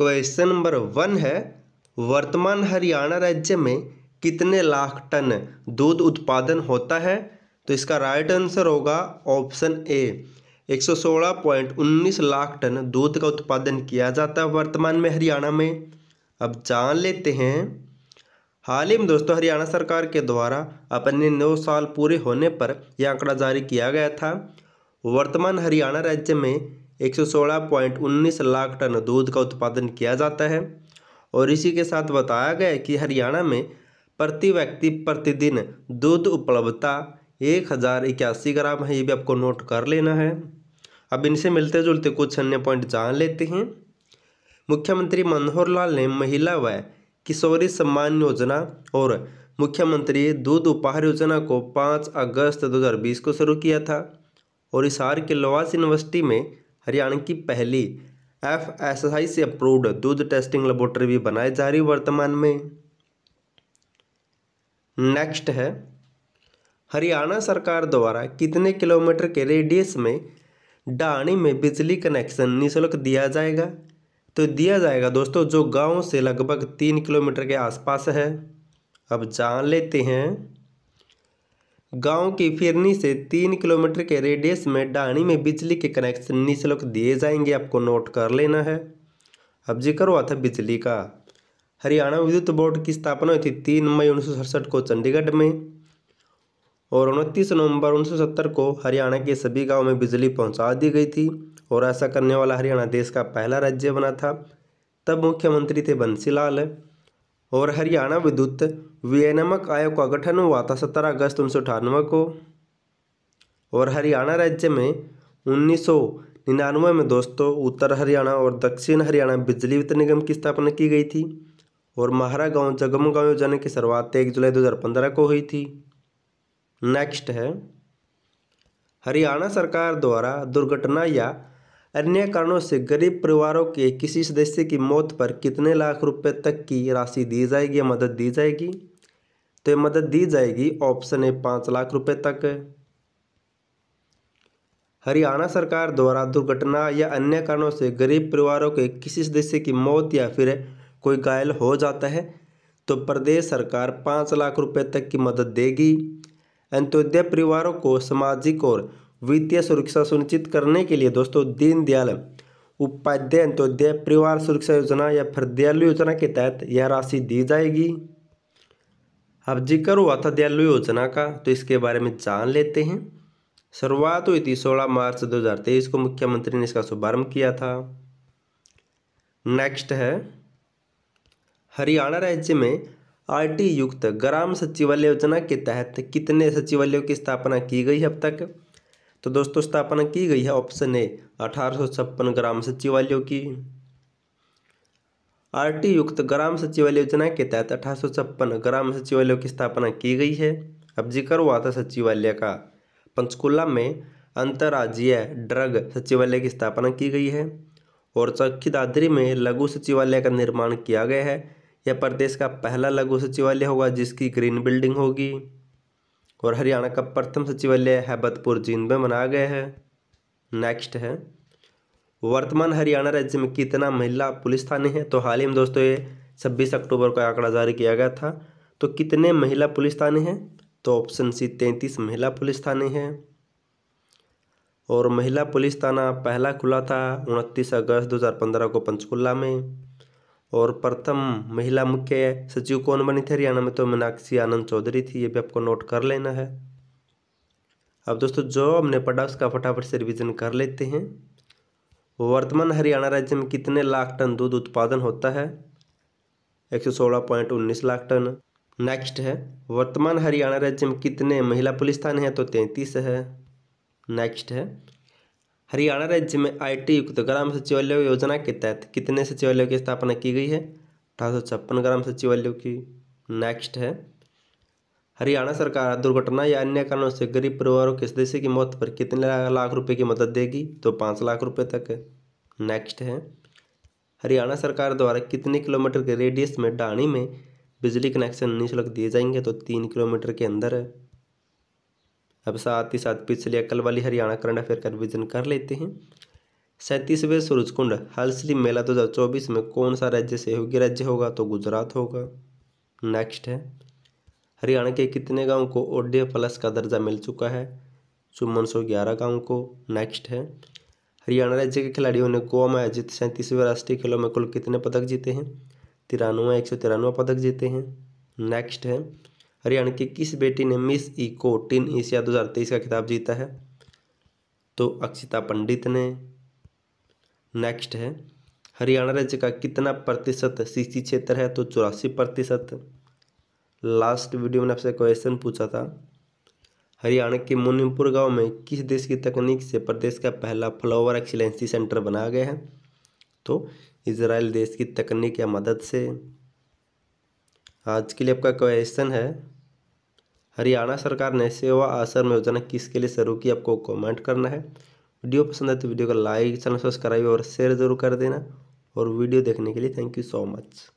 question number one है वर्तमान हरियाणा राज्य में कितने लाख टन दूध उत्पादन होता है तो इसका राइट आंसर होगा ऑप्शन ए 116.19 लाख टन दूध का उत्पादन किया जाता है वर्तमान में हरियाणा में अब जान लेते हैं हाल ही में दोस्तों हरियाणा सरकार के द्वारा अपने नौ साल पूरे होने पर यह आंकड़ा जारी किया गया था वर्तमान हरियाणा राज्य में 116.19 लाख टन दूध का उत्पादन किया जाता है और इसी के साथ बताया गया कि हरियाणा में प्रति व्यक्ति प्रतिदिन दूध उपलब्धता एक हज़ार इक्यासी ग्राम है ये भी आपको नोट कर लेना है अब इनसे मिलते जुलते कुछ अन्य पॉइंट जान लेते हैं मुख्यमंत्री मनोहर लाल ने महिला व किशोरी सम्मान योजना और मुख्यमंत्री दूध उपहार योजना को 5 अगस्त 2020 को शुरू किया था और हार के लवास यूनिवर्सिटी में हरियाणा की पहली एफ एस आई से अप्रूव्ड दूध टेस्टिंग लेबोरेटरी भी बनाई जा रही वर्तमान में नेक्स्ट है हरियाणा सरकार द्वारा कितने किलोमीटर के रेडियस में डाणी में बिजली कनेक्शन निःशुल्क दिया जाएगा तो दिया जाएगा दोस्तों जो गांव से लगभग तीन किलोमीटर के आसपास है अब जान लेते हैं गांव की फिरनी से तीन किलोमीटर के रेडियस में डाणी में बिजली के कनेक्शन निःशुल्क दिए जाएंगे आपको नोट कर लेना है अब जिक्र हुआ था बिजली का हरियाणा विद्युत बोर्ड की स्थापना हुई थी तीन मई उन्नीस को चंडीगढ़ में और उनतीस नवंबर उन्नीस को हरियाणा के सभी गांव में बिजली पहुंचा दी गई थी और ऐसा करने वाला हरियाणा देश का पहला राज्य बना था तब मुख्यमंत्री थे बंसीलाल और हरियाणा विद्युत विनियामक आयोग का गठन हुआ था सत्रह अगस्त उन्नीस को और हरियाणा राज्य में उन्नीस निन्यानवे में दोस्तों उत्तर हरियाणा और दक्षिण हरियाणा बिजली वितरण निगम की स्थापना की गई थी और महारा गांव जगम गांव योजना की शुरुआत एक जुलाई 2015 को हुई थी नेक्स्ट है हरियाणा सरकार द्वारा दुर्घटना या अन्य कारणों से गरीब परिवारों के किसी सदस्य की मौत पर कितने लाख रुपए तक की राशि दी जाएगी या मदद दी जाएगी तो ये मदद दी जाएगी ऑप्शन है पाँच लाख रुपए तक हरियाणा सरकार द्वारा दुर्घटना या अन्य कारणों से गरीब परिवारों के किसी सदस्य की मौत या फिर कोई घायल हो जाता है तो प्रदेश सरकार पाँच लाख रुपये तक की मदद देगी अंत्योदय परिवारों को सामाजिक और वित्तीय सुरक्षा सुनिश्चित करने के लिए दोस्तों दीनदयाल उपाध्याय अंत्योदय परिवार सुरक्षा योजना या फिर दयालु योजना के तहत यह राशि दी जाएगी अब जिक्र हुआ था दयालु योजना का तो इसके बारे में जान लेते हैं शुरुआत हुई थी सोलह मार्च 2023 को मुख्यमंत्री ने इसका शुभारंभ किया था नेक्स्ट है हरियाणा राज्य में आरटी युक्त ग्राम सचिवालय योजना के तहत कितने सचिवालयों की स्थापना की गई अब तक तो दोस्तों स्थापना की गई है ऑप्शन ए अठारह ग्राम सचिवालयों की आरटी युक्त ग्राम सचिवालय योजना के तहत अठारह ग्राम सचिवालयों की स्थापना की गई है अब जिक्र हुआ था सचिवालय का पंचकुला में अंतर्राज्यीय ड्रग सचिवालय की स्थापना की गई है और चौखी दादरी में लघु सचिवालय का निर्माण किया गया है यह प्रदेश का पहला लघु सचिवालय होगा जिसकी ग्रीन बिल्डिंग होगी और हरियाणा का प्रथम सचिवालय हैबतपुर जींद में बनाया गया है नेक्स्ट है वर्तमान हरियाणा राज्य में कितना महिला पुलिस थाने हैं तो हाल ही में दोस्तों ये छब्बीस अक्टूबर को आंकड़ा जारी किया गया था तो कितने महिला पुलिस थाने हैं तो ऑप्शन सी तैंतीस महिला पुलिस थाने हैं और महिला पुलिस थाना पहला खुला था उनतीस अगस्त पंद्रह को पंचकुला में और प्रथम महिला मुख्य सचिव कौन बनी थी हरियाणा में तो मीनाक्षी आनंद चौधरी थी ये भी आपको नोट कर लेना है अब दोस्तों जो हमने पढ़ा उसका फटाफट से रिविजन कर लेते हैं वर्तमान हरियाणा राज्य में कितने लाख टन दूध उत्पादन होता है एक सौ सोलह पॉइंट उन्नीस लाख टन नेक्स्ट है वर्तमान हरियाणा राज्य में कितने महिला पुलिस थाने हैं तो तैंतीस है नेक्स्ट है हरियाणा राज्य में आई टी युक्त ग्राम सचिवालय योजना के तहत कितने सचिवालयों की स्थापना की गई है अठारह सौ छप्पन ग्राम सचिवालयों की नेक्स्ट है हरियाणा सरकार दुर्घटना या अन्य कारणों से गरीब परिवारों के सदस्य की मौत पर कितने लाख रुपए की मदद देगी तो पाँच लाख रुपए तक नेक्स्ट है हरियाणा सरकार द्वारा कितने किलोमीटर के रेडियस में डाणी में बिजली कनेक्शन निःशुल्क दिए जाएंगे तो तीन किलोमीटर के अंदर है अब साथ ही साथ पिछले अक्ल वाली हरियाणा करंट अफेयर का रिविजन कर लेते हैं सैंतीसवें सूरजकुंड हल्सली मेला दो हज़ार चौबीस में कौन सा राज्य सहयोगी राज्य होगा तो गुजरात होगा नेक्स्ट है हरियाणा के कितने गाँव को ओडे प्लस का दर्जा मिल चुका है चुम्बन सौ ग्यारह गाँव को नेक्स्ट है हरियाणा राज्य के खिलाड़ियों ने गोवा में आयोजित सैंतीसवें राष्ट्रीय खेलों में कुल कितने पदक जीते हैं तिरानवे एक सौ तिरानवे पदक जीते हैं नेक्स्ट है हरियाणा की किस बेटी ने मिस इको टीन एशिया 2023 का खिताब जीता है तो अक्षिता पंडित ने नेक्स्ट है हरियाणा राज्य का कितना प्रतिशत सीसी क्षेत्र है तो चौरासी प्रतिशत लास्ट वीडियो में आपसे क्वेश्चन पूछा था हरियाणा के मुनिमपुर गांव में किस देश की तकनीक से प्रदेश का पहला फ्लावर एक्सीलेंसी सेंटर बनाया गया है तो इसराइल देश की तकनीक या मदद से आज के लिए आपका क्वेश्चन है हरियाणा सरकार ने सेवा आश्रम योजना किसके लिए शुरू की आपको कमेंट करना है वीडियो पसंद है तो वीडियो को लाइक चैनल सब्सक्राइब और शेयर जरूर कर देना और वीडियो देखने के लिए थैंक यू सो मच